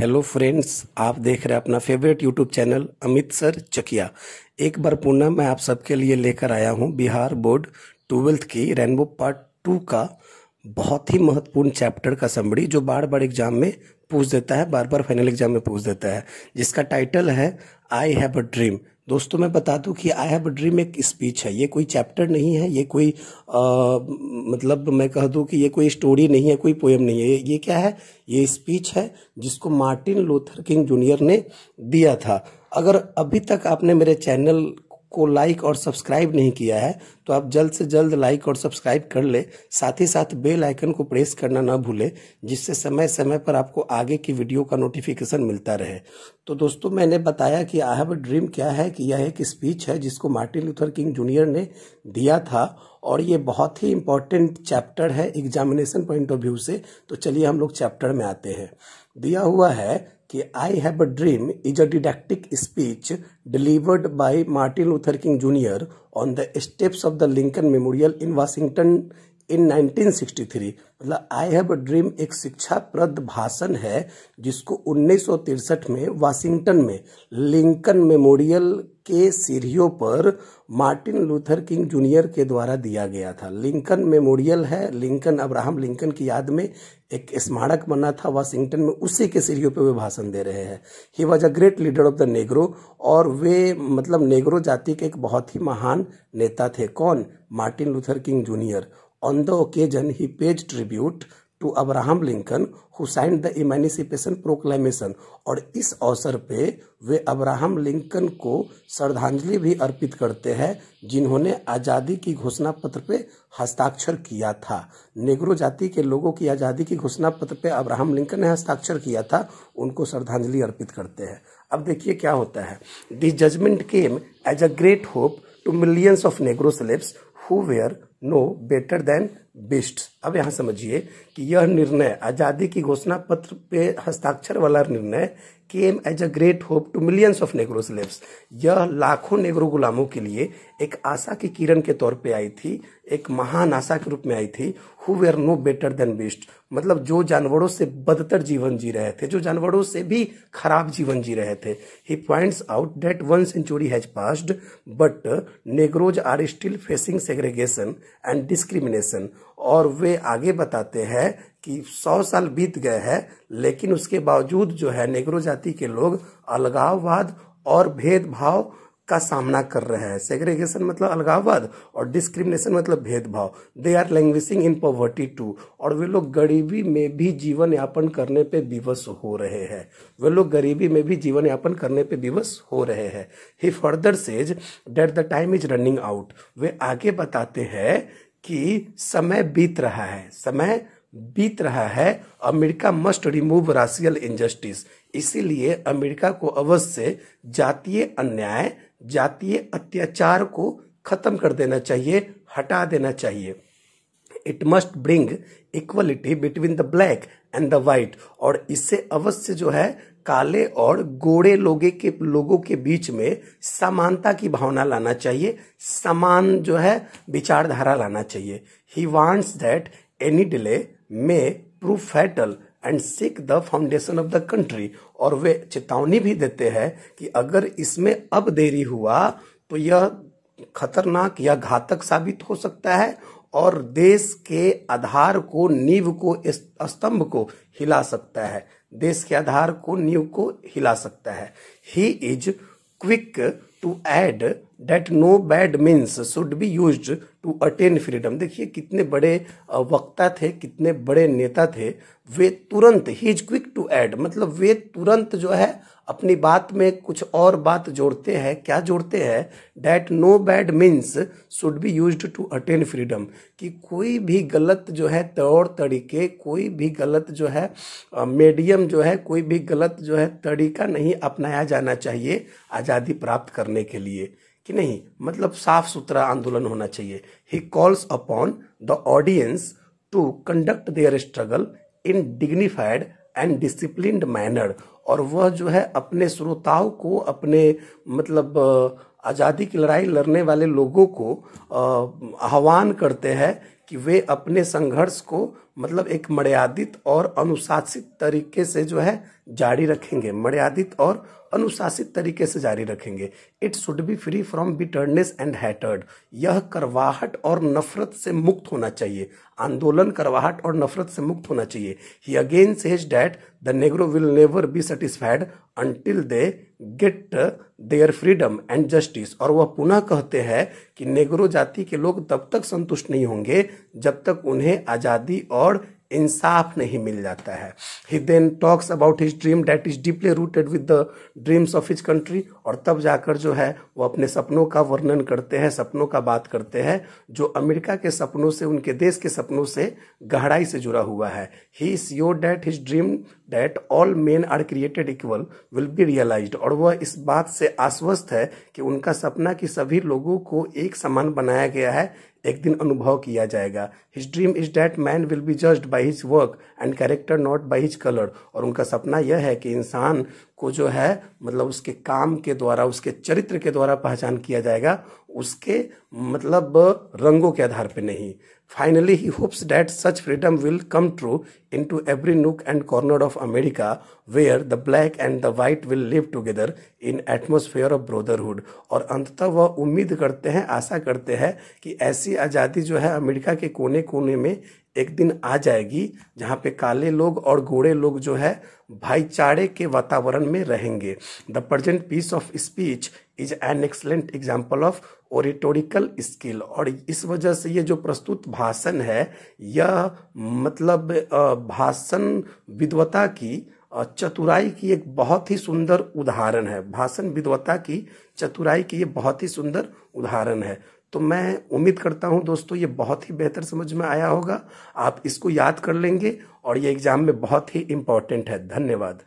hello friends आप देख रहे हैं अपना favourite YouTube channel Amit sir Chakiya एक बार पुनः मैं आप सबके लिए लेकर आया हूं बिहार बोर्ड ट्वेल्थ की रेनबो पार्ट टू का बहुत ही महत्वपूर्ण चैप्टर का समरी जो बार बार एग्जाम में पूछ देता है बार बार फाइनल एग्जाम में पूछ देता है जिसका टाइटल है आई हैव अ ड्रीम दोस्तों मैं बता दूं कि आई हैव ड्रीम एक स्पीच है ये कोई चैप्टर नहीं है ये कोई आ, मतलब मैं कह दूं कि ये कोई स्टोरी नहीं है कोई पोएम नहीं है ये क्या है ये स्पीच है जिसको मार्टिन लोथर किंग जूनियर ने दिया था अगर अभी तक आपने मेरे चैनल को लाइक और सब्सक्राइब नहीं किया है तो आप जल्द से जल्द लाइक और सब्सक्राइब कर ले साथ ही साथ बेल आइकन को प्रेस करना ना भूले जिससे समय समय पर आपको आगे की वीडियो का नोटिफिकेशन मिलता रहे तो दोस्तों मैंने बताया कि आई हैव अ ड्रीम क्या है कि यह एक स्पीच है जिसको मार्टिन लूथर किंग जूनियर ने दिया था और ये बहुत ही इम्पॉर्टेंट चैप्टर है एग्जामिनेशन पॉइंट ऑफ व्यू से तो चलिए हम लोग चैप्टर में आते हैं दिया हुआ है कि I have a dream is a didactic speech delivered by Martin Luther King junior on the steps of the Lincoln memorial in Washington in 1963 मतलब आई हैव अ ड्रीम एक शिक्षाप्रद भाषण है जिसको उन्नीस में वाशिंगटन में लिंकन मेमोरियल के सीढ़ियों पर मार्टिन लूथर किंग जूनियर के द्वारा दिया गया था लिंकन मेमोरियल है लिंकन अब्राहम लिंकन की याद में एक स्मारक बना था वाशिंगटन में उसी के सीढ़ियों पर वे भाषण दे रहे हैं he was a great leader of the Negro और वे मतलब नेग्रो जाति के एक बहुत ही महान नेता थे कौन Martin Luther King junior on the occasion he paid tribute to Abraham Lincoln who sign the emancipation proclamation और इस अवसर पे वे अब्राहम लिंकन को श्रद्धांजलि भी अर्पित करते हैं जिन्होंने आज़ादी की घोषणा पत्र पे हस्ताक्षर किया था नेग्रो जाति के लोगों की आज़ादी की घोषणा पत्र पे अब्राहम लिंकन ने हस्ताक्षर किया था उनको श्रद्धांजलि अर्पित करते हैं अब देखिए क्या होता है this judgement came as a great hope to millions of Negro slaves who were no better than beast अब यहाँ समझिए कि यह निर्णय आज़ादी की घोषणा पत्र पे हस्ताक्षर वाला निर्णय came as a great hope to millions of Negro slaves यह लाखों नेग्रो गुलामों के लिए एक आशा की किरण के तौर पे आई थी एक महान आशा के रूप में आई थी who were no better than beast मतलब जो जानवरों से बदतर जीवन जी रहे थे जो जानवरों से भी खराब जीवन जी रहे थे he points out that one century has passed but Negroes are still facing segregation and discrimination और वे आगे बताते हैं कि सौ साल बीत गए हैं लेकिन उसके बावजूद जो है नेगरो जाति के लोग अलगाववाद और भेदभाव का सामना कर रहे हैं सेग्रीगेशन मतलब अलगाववाद और डिस्क्रिमिनेशन मतलब भेदभाव they are languishing in poverty too और वे लोग गरीबी में भी जीवन यापन करने पे विवश हो रहे हैं वे लोग गरीबी में भी जीवन यापन करने पे विवश हो रहे हैं he further says that the time is running out वे आगे बताते हैं कि समय बीत रहा है समय बीत रहा है America must remove racial injustice इसीलिए अमेरिका को अवश्य जातीय अन्याय जातीय अत्याचार को खत्म कर देना चाहिए हटा देना चाहिए it must bring equality between the black and the white और इससे अवश्य जो है काले और गोरे लोगे के लोगों के बीच में समानता की भावना लाना चाहिए समान जो है विचारधारा लाना चाहिए ही वांट्स that any delay may prove fatal and sink the foundation of the country और वे चेतावनी भी देते हैं कि अगर इसमें अब देरी हुआ तो यह खतरनाक या घातक साबित हो सकता है और देश के आधार को नींव को स्तंभ को हिला सकता है देश के आधार को नींव को हिला सकता है he is quick to add that no bad means should be use to attain freedom देखिए कितने बड़े वक्ता थे कितने बड़े नेता थे वे तुरंत he is quick to add मतलब वे तुरंत जो है अपनी बात में कुछ और बात जोड़ते हैं क्या जोड़ते हैं that no bad means should be use to attain freedom कि कोई भी गलत जो है तौर तरीके कोई भी गलत जो है मीडियम जो है कोई भी गलत जो है तरीका नहीं अपनाया जाना चाहिए आज़ादी प्राप्त करने के लिए कि नहीं मतलब साफ सुथरा आंदोलन होना चाहिए he calls upon the audience to conduct their struggle in dignified and discipline manner और वह जो है अपने श्रोताओं को अपने मतलब आज़ादी की लड़ाई लड़ने वाले लोगों को आह्वान करते हैं कि वे अपने संघर्ष को मतलब एक मर्यादित और अनुशासित तरीके से जो है जारी रखेंगे मर्यादित और अनुशासित तरीके से जारी रखेंगे it should be free from bitterness and hatred यह करवाहट और नफरत से मुक्त होना चाहिए आंदोलन करवाहट और नफरत से मुक्त होना चाहिए he again says that the Negro will never be satisfied until they get their freedom and justice और वह पुनः कहते हैं कि नेग्रो जाति के लोग तब तक संतुष्ट नहीं होंगे जब तक उन्हें आज़ादी और इंसाफ नहीं मिल जाता है he then talks about his dream that is deeply rooted with the dreams of his country और तब जाकर जो है वो अपने सपनों का वर्णन करते हैं सपनों का बात करते हैं जो अमेरिका के सपनों से उनके देश के सपनों से गहराई से जुड़ा हुआ है he assures that his dream that all men are created equal will be realise और वह इस बात से आश्वस्त है कि उनका सपना कि सभी लोगों को एक समान बनाया गया है एक दिन अनुभव किया जाएगा his dream is that man will be judged by his work and character not by his colour और उनका सपना यह है कि इंसान को जो है मतलब उसके काम के द्वारा उसके चरित्र के द्वारा पहचान किया जाएगा उसके मतलब रंगों के आधार पर नहीं finally he hopes that such freedom will come true into every nook and corner of America where the black and the white will live together in atmosphere of brotherhood और अंततः वह उम्मीद करते हैं आशा करते हैं कि ऐसी आज़ादी जो है अमेरिका के कोने कोने में एक दिन आ जाएगी जहाँ पे काले लोग और गोरे लोग जो है भाईचारे के वातावरण में रहेंगे the present piece of speech is an excellent example of oratorical skill और इस वजह से ये जो प्रस्तुत भाषण है यह मतलब भाषण विद्वता की चतुराई की एक बहुत ही सुंदर उदाहरण है भाषण विद्वता की चतुराई की ये बहुत ही सुंदर उदाहरण है तो मैं उम्मीद करता हूँ दोस्तों ये बहुत ही बेहतर समझ में आया होगा आप इसको याद कर लेंगे और ये एग्ज़ाम में बहुत ही इम्पोर्टेंट है धन्यवाद